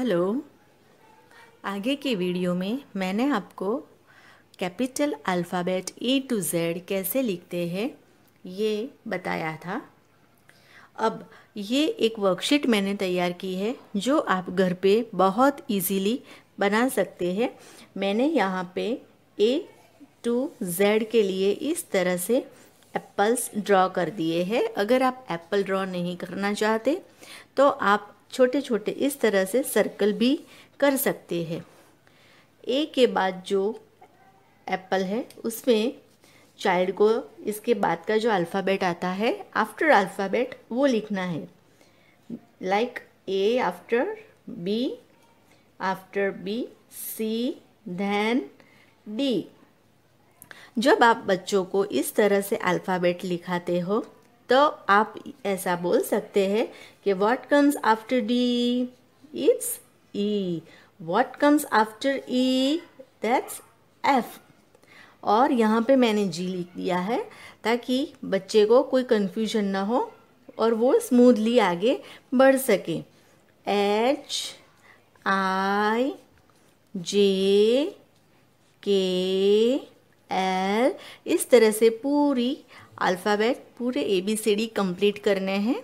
hello आगे के video में मैंने आपको capital alphabet A to Z कैसे लिखते हैं ये बताया था अब ये एक वर्कशीट मैंने तैयार की है जो आप घर पे बहुत इजीली बना सकते हैं मैंने यहाँ पे ए टू जेड के लिए इस तरह से एप्पल्स ड्रॉ कर दिए हैं अगर आप एप्पल ड्रॉ नहीं करना चाहते तो आप छोटे छोटे इस तरह से सर्कल भी कर सकते हैं ए के बाद जो एप्पल है उसमें चाइल्ड को इसके बाद का जो अल्फ़ाबेट आता है आफ्टर अल्फ़ाबेट वो लिखना है like A after B after B C then D जब आप बच्चों को इस तरह से अल्फ़ाबेट लिखाते हो तो आप ऐसा बोल सकते हैं कि what comes after D it's E what comes after E that's F और यहाँ पे मैंने जी लिख दिया है ताकि बच्चे को कोई कन्फ्यूजन ना हो और वो स्मूथली आगे बढ़ सके एच आई जे के एल इस तरह से पूरी अल्फ़ाबेट पूरे A B C D complete करने हैं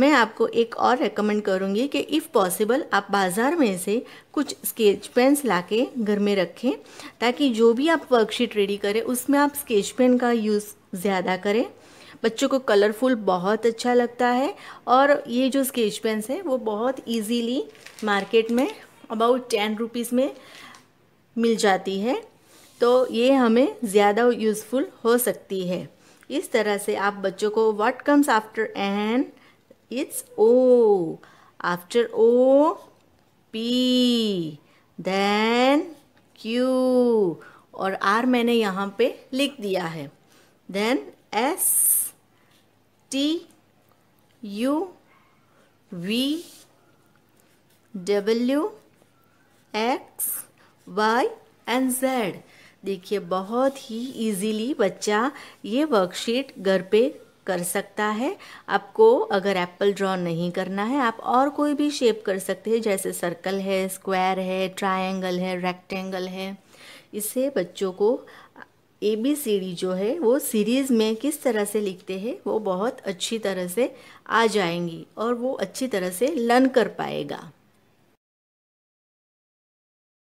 मैं आपको एक और रेकमेंड करूँगी कि इफ़ पॉसिबल आप बाज़ार में से कुछ स्केच पेन्स ला के घर में रखें ताकि जो भी आप वर्कशीट रेडी करें उसमें आप स्केच पेन का यूज़ ज़्यादा करें बच्चों को कलरफुल बहुत अच्छा लगता है और ये जो स्केच पेन्स हैं वो बहुत इजीली मार्केट में अबाउट टेन रुपीज़ में मिल जाती है तो ये हमें ज़्यादा यूज़फुल हो सकती है इस तरह से आप बच्चों को what comes after N it's O after O P then Q और आर मैंने यहाँ पे लिख दिया है then S T U V W X Y and Z देखिए बहुत ही इजीली बच्चा ये वर्कशीट घर पे कर सकता है आपको अगर एप्पल ड्रॉ नहीं करना है आप और कोई भी शेप कर सकते हैं जैसे सर्कल है स्क्वायर है ट्रायंगल है रेक्टेंगल है इससे बच्चों को ए बी सी डी जो है वो सीरीज़ में किस तरह से लिखते हैं वो बहुत अच्छी तरह से आ जाएंगी और वो अच्छी तरह से लर्न कर पाएगा